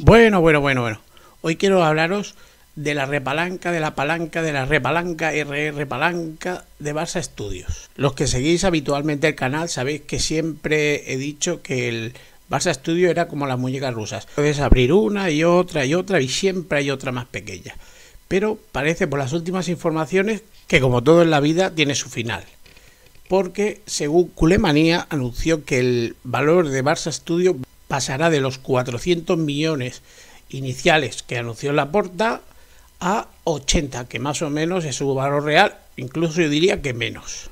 Bueno, bueno, bueno, bueno. Hoy quiero hablaros de la repalanca, de la palanca, de la repalanca, RR palanca de Barça Estudios. Los que seguís habitualmente el canal sabéis que siempre he dicho que el Barça Estudios era como las muñecas rusas. Puedes abrir una y otra y otra y siempre hay otra más pequeña. Pero parece por las últimas informaciones que como todo en la vida tiene su final. Porque según Culemanía anunció que el valor de Barça Studio pasará de los 400 millones iniciales que anunció la porta a 80, que más o menos es su valor real, incluso yo diría que menos.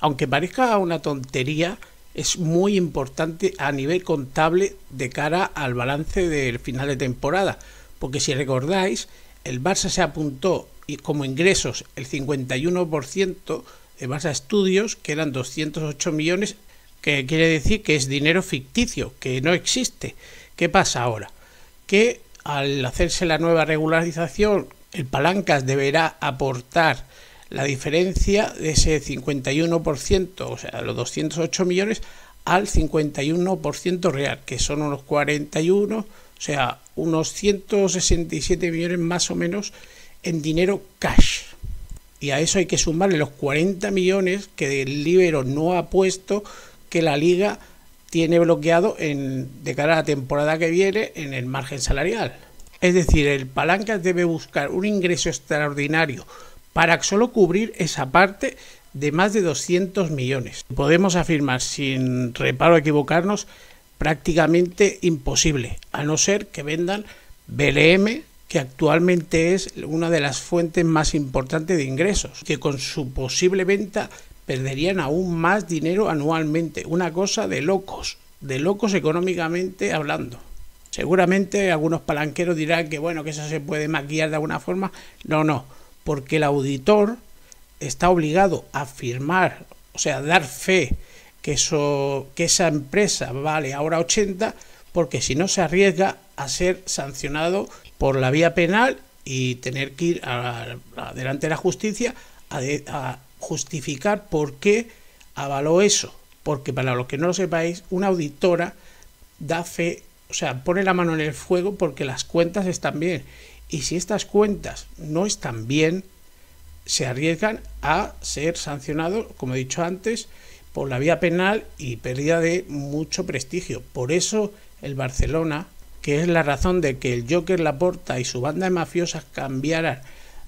Aunque parezca una tontería, es muy importante a nivel contable de cara al balance del final de temporada, porque si recordáis, el Barça se apuntó como ingresos el 51% de Barça Estudios, que eran 208 millones que quiere decir que es dinero ficticio, que no existe. ¿Qué pasa ahora? Que al hacerse la nueva regularización, el Palancas deberá aportar la diferencia de ese 51%, o sea, los 208 millones, al 51% real, que son unos 41, o sea, unos 167 millones más o menos en dinero cash. Y a eso hay que sumarle los 40 millones que el Libero no ha puesto que la liga tiene bloqueado en, de cara a la temporada que viene en el margen salarial. Es decir, el Palancas debe buscar un ingreso extraordinario para solo cubrir esa parte de más de 200 millones. Podemos afirmar, sin reparo equivocarnos, prácticamente imposible, a no ser que vendan BLM, que actualmente es una de las fuentes más importantes de ingresos, que con su posible venta perderían aún más dinero anualmente. Una cosa de locos, de locos económicamente hablando. Seguramente algunos palanqueros dirán que bueno, que eso se puede maquillar de alguna forma. No, no, porque el auditor está obligado a firmar, o sea, dar fe que, eso, que esa empresa vale ahora 80, porque si no se arriesga a ser sancionado por la vía penal y tener que ir adelante a, la justicia a justificar por qué avaló eso. Porque para los que no lo sepáis, una auditora da fe, o sea, pone la mano en el fuego porque las cuentas están bien. Y si estas cuentas no están bien, se arriesgan a ser sancionados, como he dicho antes, por la vía penal y pérdida de mucho prestigio. Por eso el Barcelona, que es la razón de que el Joker Laporta y su banda de mafiosas cambiaran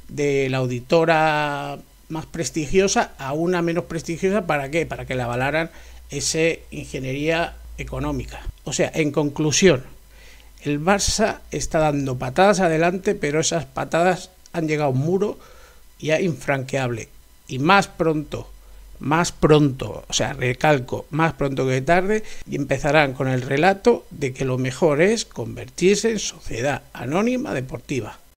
de la auditora más prestigiosa a una menos prestigiosa, ¿para qué? Para que la avalaran ese ingeniería económica. O sea, en conclusión, el Barça está dando patadas adelante, pero esas patadas han llegado a un muro ya infranqueable. Y más pronto, más pronto, o sea, recalco, más pronto que tarde, y empezarán con el relato de que lo mejor es convertirse en sociedad anónima deportiva.